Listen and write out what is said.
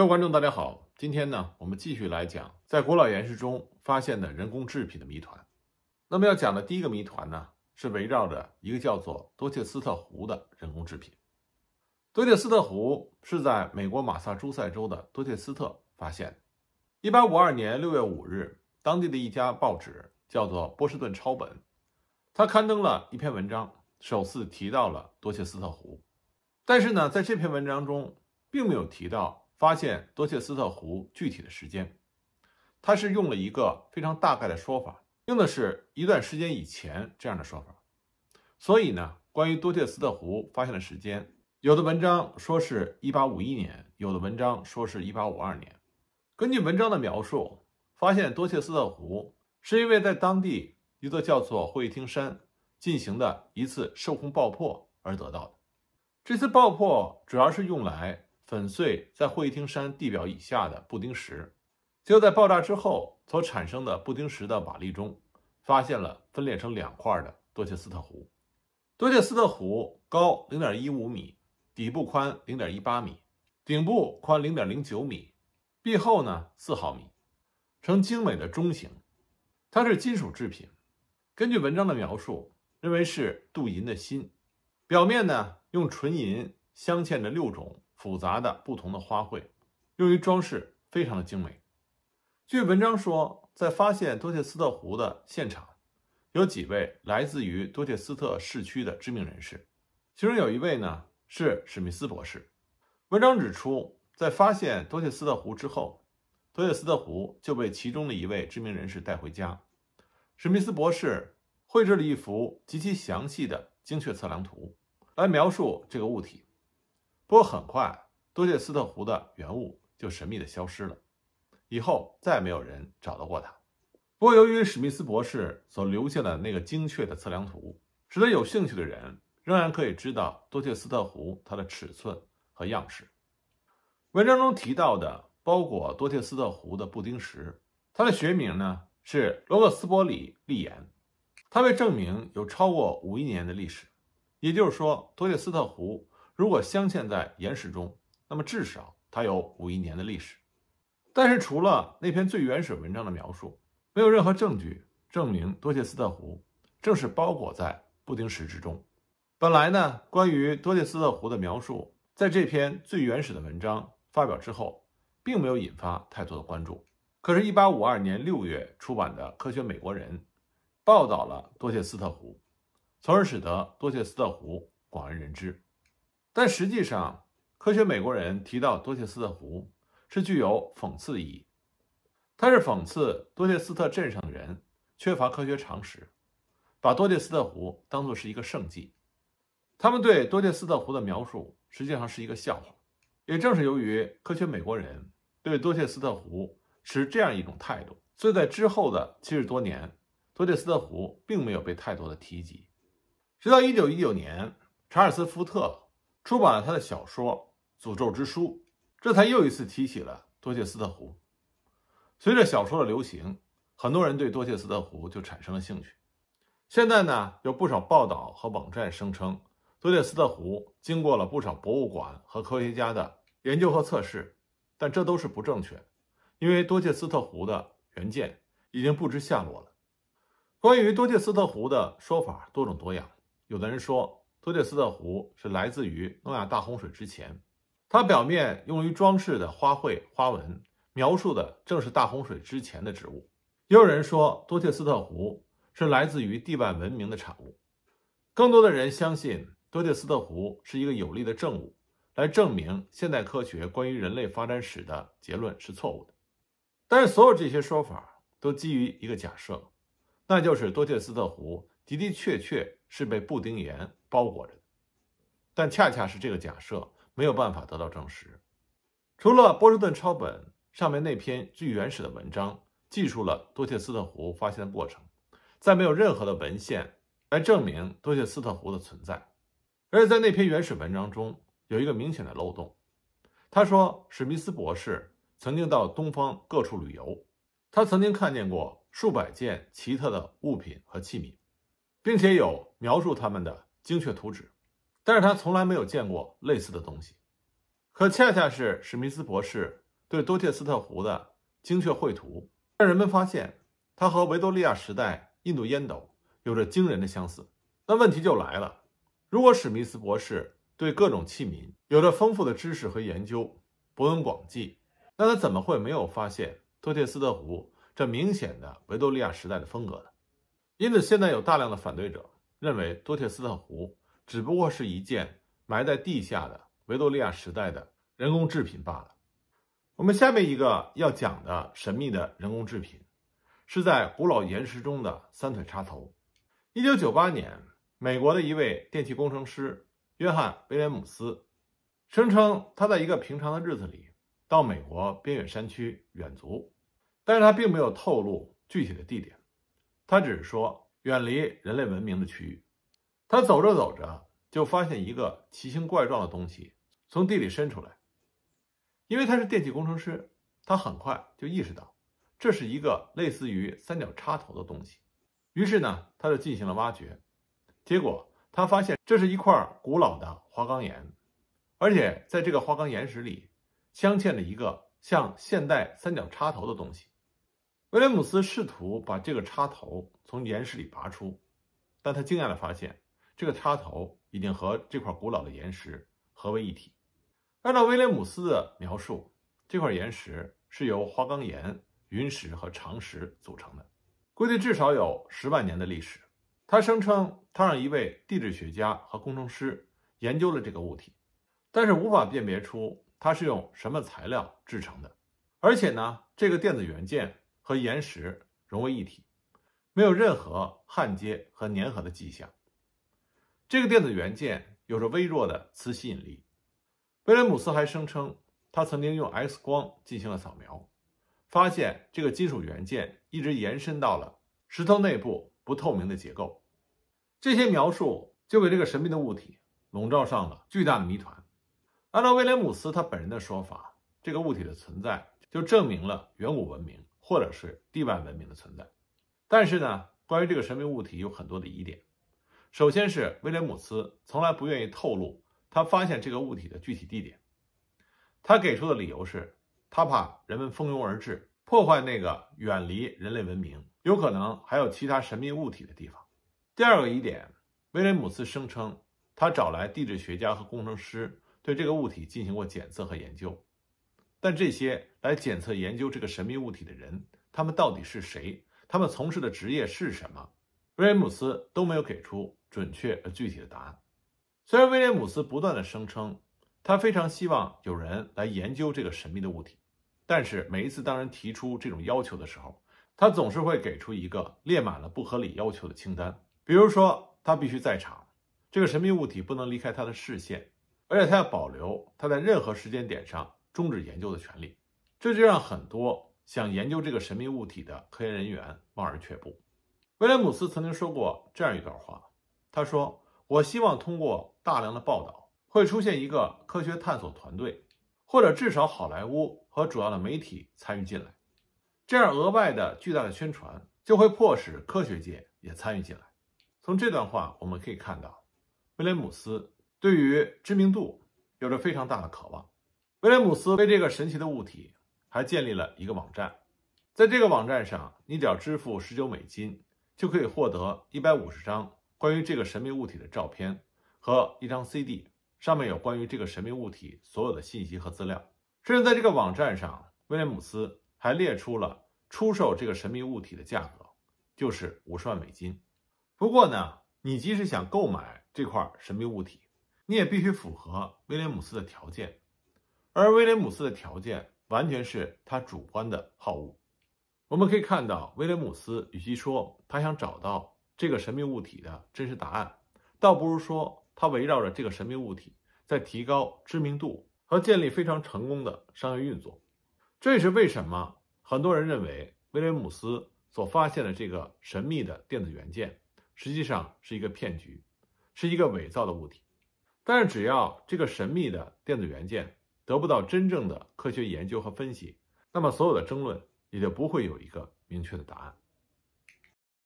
各位观众，大家好。今天呢，我们继续来讲在古老岩石中发现的人工制品的谜团。那么要讲的第一个谜团呢，是围绕着一个叫做多切斯特湖的人工制品。多切斯特湖是在美国马萨诸塞州的多切斯特发现。一八五二年六月五日，当地的一家报纸叫做波士顿抄本，它刊登了一篇文章，首次提到了多切斯特湖。但是呢，在这篇文章中，并没有提到。发现多切斯特湖具体的时间，他是用了一个非常大概的说法，用的是一段时间以前这样的说法。所以呢，关于多切斯特湖发现的时间，有的文章说是一八五一年，有的文章说是一八五二年。根据文章的描述，发现多切斯特湖是因为在当地一座叫做会议厅山进行的一次受控爆破而得到的。这次爆破主要是用来。粉碎在会议厅山地表以下的布丁石，就在爆炸之后所产生的布丁石的瓦砾中，发现了分裂成两块的多切斯特湖。多切斯特湖高零点一五米，底部宽零点一八米，顶部宽零点零九米，壁厚呢四毫米，呈精美的钟形。它是金属制品，根据文章的描述，认为是镀银的锌，表面呢用纯银镶嵌着六种。复杂的不同的花卉用于装饰，非常的精美。据文章说，在发现多切斯特湖的现场，有几位来自于多切斯特市区的知名人士，其中有一位呢是史密斯博士。文章指出，在发现多切斯特湖之后，多切斯特湖就被其中的一位知名人士带回家。史密斯博士绘制了一幅极其详细的精确测量图，来描述这个物体。不过很快，多切斯特湖的原物就神秘的消失了，以后再没有人找到过它。不过，由于史密斯博士所留下的那个精确的测量图，使得有兴趣的人仍然可以知道多切斯特湖它的尺寸和样式。文章中提到的包裹多切斯特湖的布丁石，它的学名呢是罗克斯伯里砾岩，它被证明有超过五亿年的历史，也就是说，多切斯特湖。如果镶嵌在岩石中，那么至少它有五亿年的历史。但是，除了那篇最原始文章的描述，没有任何证据证明多切斯特湖正是包裹在布丁石之中。本来呢，关于多切斯特湖的描述，在这篇最原始的文章发表之后，并没有引发太多的关注。可是，一八五二年六月出版的《科学美国人》报道了多切斯特湖，从而使得多切斯特湖广为人知。但实际上，《科学美国人》提到多切斯特湖是具有讽刺意义，它是讽刺多切斯特镇上的人缺乏科学常识，把多切斯特湖当作是一个圣迹。他们对多切斯特湖的描述实际上是一个笑话。也正是由于《科学美国人》对多切斯特湖持这样一种态度，所以在之后的七十多年，多切斯特湖并没有被太多的提及。直到一九一九年，查尔斯·福特。出版了他的小说《诅咒之书》，这才又一次提起了多切斯特湖。随着小说的流行，很多人对多切斯特湖就产生了兴趣。现在呢，有不少报道和网站声称多切斯特湖经过了不少博物馆和科学家的研究和测试，但这都是不正确，因为多切斯特湖的原件已经不知下落了。关于多切斯特湖的说法多种多样，有的人说。多特斯特湖是来自于诺亚大洪水之前，它表面用于装饰的花卉花纹描述的正是大洪水之前的植物。也有人说多特斯特湖是来自于地外文明的产物，更多的人相信多特斯特湖是一个有力的证物，来证明现代科学关于人类发展史的结论是错误的。但是所有这些说法都基于一个假设，那就是多特斯特湖的的确确是被布丁岩。包裹着的，但恰恰是这个假设没有办法得到证实。除了波士顿抄本上面那篇最原始的文章记述了多切斯特湖发现的过程，在没有任何的文献来证明多切斯特湖的存在。而在那篇原始文章中有一个明显的漏洞，他说史密斯博士曾经到东方各处旅游，他曾经看见过数百件奇特的物品和器皿，并且有描述他们的。精确图纸，但是他从来没有见过类似的东西。可恰恰是史密斯博士对多切斯特湖的精确绘图，让人们发现它和维多利亚时代印度烟斗有着惊人的相似。那问题就来了：如果史密斯博士对各种器皿有着丰富的知识和研究，博闻广记，那他怎么会没有发现多切斯特湖这明显的维多利亚时代的风格呢？因此，现在有大量的反对者。认为多特斯特湖只不过是一件埋在地下的维多利亚时代的人工制品罢了。我们下面一个要讲的神秘的人工制品，是在古老岩石中的三腿插头。一九九八年，美国的一位电气工程师约翰威廉姆斯声称，他在一个平常的日子里到美国边远山区远足，但是他并没有透露具体的地点，他只是说。远离人类文明的区域，他走着走着就发现一个奇形怪状的东西从地里伸出来。因为他是电气工程师，他很快就意识到这是一个类似于三角插头的东西。于是呢，他就进行了挖掘，结果他发现这是一块古老的花岗岩，而且在这个花岗岩石里镶嵌着一个像现代三角插头的东西。威廉姆斯试图把这个插头从岩石里拔出，但他惊讶地发现，这个插头已经和这块古老的岩石合为一体。按照威廉姆斯的描述，这块岩石是由花岗岩、云石和长石组成的，估计至少有十万年的历史。他声称，他让一位地质学家和工程师研究了这个物体，但是无法辨别出它是用什么材料制成的，而且呢，这个电子元件。和岩石融为一体，没有任何焊接和粘合的迹象。这个电子元件有着微弱的磁吸引力。威廉姆斯还声称，他曾经用 X 光进行了扫描，发现这个金属元件一直延伸到了石头内部不透明的结构。这些描述就给这个神秘的物体笼罩上了巨大的谜团。按照威廉姆斯他本人的说法，这个物体的存在就证明了远古文明。或者是地外文明的存在，但是呢，关于这个神秘物体有很多的疑点。首先是威廉姆斯从来不愿意透露他发现这个物体的具体地点，他给出的理由是他怕人们蜂拥而至，破坏那个远离人类文明、有可能还有其他神秘物体的地方。第二个疑点，威廉姆斯声称他找来地质学家和工程师对这个物体进行过检测和研究。但这些来检测研究这个神秘物体的人，他们到底是谁？他们从事的职业是什么？威廉姆斯都没有给出准确而具体的答案。虽然威廉姆斯不断的声称他非常希望有人来研究这个神秘的物体，但是每一次当人提出这种要求的时候，他总是会给出一个列满了不合理要求的清单。比如说，他必须在场，这个神秘物体不能离开他的视线，而且他要保留他在任何时间点上。终止研究的权利，这就让很多想研究这个神秘物体的科研人员望而却步。威廉姆斯曾经说过这样一段话，他说：“我希望通过大量的报道，会出现一个科学探索团队，或者至少好莱坞和主要的媒体参与进来，这样额外的巨大的宣传就会迫使科学界也参与进来。”从这段话我们可以看到，威廉姆斯对于知名度有着非常大的渴望。威廉姆斯为这个神奇的物体还建立了一个网站，在这个网站上，你只要支付十九美金，就可以获得一百五十张关于这个神秘物体的照片和一张 CD，上面有关于这个神秘物体所有的信息和资料。甚至在这个网站上，威廉姆斯还列出了出售这个神秘物体的价格，就是五十万美金。不过呢，你即使想购买这块神秘物体，你也必须符合威廉姆斯的条件。而威廉姆斯的条件完全是他主观的好恶。我们可以看到，威廉姆斯与其说他想找到这个神秘物体的真实答案，倒不如说他围绕着这个神秘物体在提高知名度和建立非常成功的商业运作。这也是为什么很多人认为威廉姆斯所发现的这个神秘的电子元件实际上是一个骗局，是一个伪造的物体。但是只要这个神秘的电子元件，得不到真正的科学研究和分析，那么所有的争论也就不会有一个明确的答案。